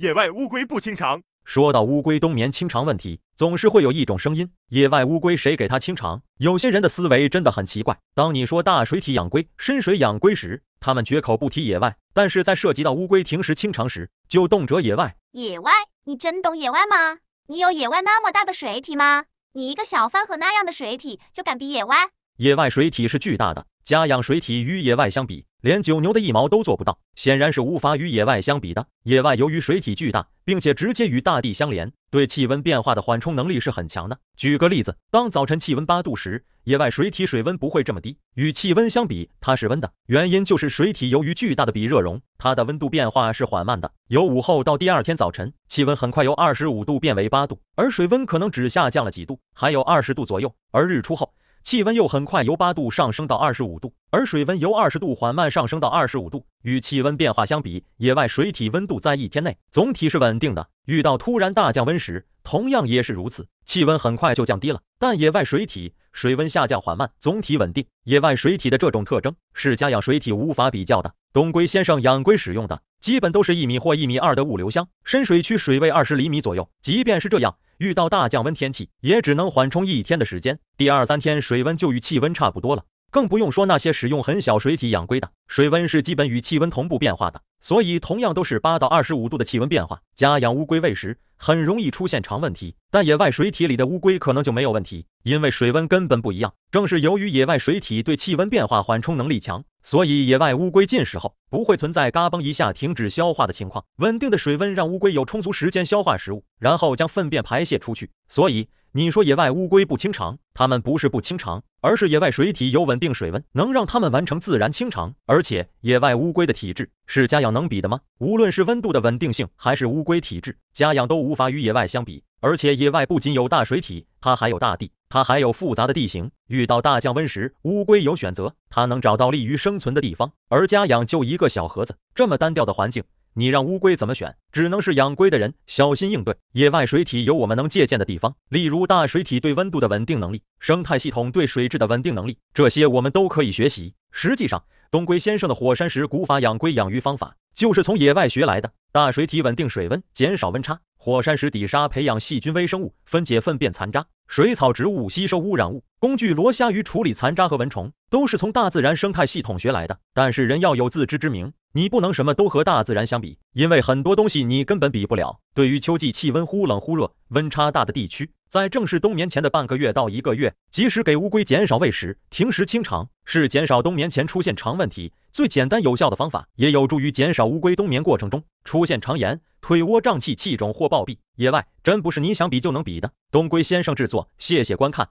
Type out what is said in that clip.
野外乌龟不清肠。说到乌龟冬眠清肠问题，总是会有一种声音：野外乌龟谁给它清肠？有些人的思维真的很奇怪。当你说大水体养龟、深水养龟时，他们绝口不提野外；但是在涉及到乌龟停食清肠时，就动辄野外。野外，你真懂野外吗？你有野外那么大的水体吗？你一个小饭盒那样的水体就敢比野外？野外水体是巨大的，家养水体与野外相比，连九牛的一毛都做不到，显然是无法与野外相比的。野外由于水体巨大，并且直接与大地相连，对气温变化的缓冲能力是很强的。举个例子，当早晨气温八度时，野外水体水温不会这么低，与气温相比，它是温的。原因就是水体由于巨大的比热容，它的温度变化是缓慢的。由午后到第二天早晨，气温很快由二十五度变为八度，而水温可能只下降了几度，还有二十度左右。而日出后。气温又很快由八度上升到二十五度，而水温由二十度缓慢上升到二十五度。与气温变化相比，野外水体温度在一天内总体是稳定的。遇到突然大降温时，同样也是如此，气温很快就降低了，但野外水体水温下降缓慢，总体稳定。野外水体的这种特征是家养水体无法比较的。东龟先生养龟使用的，基本都是一米或一米二的物流箱，深水区水位二十厘米左右。即便是这样。遇到大降温天气，也只能缓冲一天的时间，第二三天水温就与气温差不多了，更不用说那些使用很小水体养龟的，水温是基本与气温同步变化的。所以，同样都是八到二十五度的气温变化，家养乌龟喂食很容易出现长问题，但野外水体里的乌龟可能就没有问题，因为水温根本不一样。正是由于野外水体对气温变化缓冲能力强。所以，野外乌龟进食后不会存在“嘎嘣一下”停止消化的情况。稳定的水温让乌龟有充足时间消化食物，然后将粪便排泄出去。所以。你说野外乌龟不清肠，它们不是不清肠，而是野外水体有稳定水温，能让它们完成自然清肠。而且野外乌龟的体质是家养能比的吗？无论是温度的稳定性，还是乌龟体质，家养都无法与野外相比。而且野外不仅有大水体，它还有大地，它还有复杂的地形。遇到大降温时，乌龟有选择，它能找到利于生存的地方。而家养就一个小盒子，这么单调的环境。你让乌龟怎么选？只能是养龟的人小心应对。野外水体有我们能借鉴的地方，例如大水体对温度的稳定能力，生态系统对水质的稳定能力，这些我们都可以学习。实际上，东龟先生的火山石古法养龟养鱼方法，就是从野外学来的。大水体稳定水温，减少温差；火山石底沙培养细菌微生物，分解粪便残渣；水草植物吸收污染物；工具螺虾鱼处理残渣和蚊虫，都是从大自然生态系统学来的。但是人要有自知之明。你不能什么都和大自然相比，因为很多东西你根本比不了。对于秋季气温忽冷忽热、温差大的地区，在正式冬眠前的半个月到一个月，及时给乌龟减少喂食、停食清肠，是减少冬眠前出现肠问题最简单有效的方法，也有助于减少乌龟冬眠过程中出现肠炎、腿窝胀气、气肿或暴毙。野外真不是你想比就能比的。东龟先生制作，谢谢观看。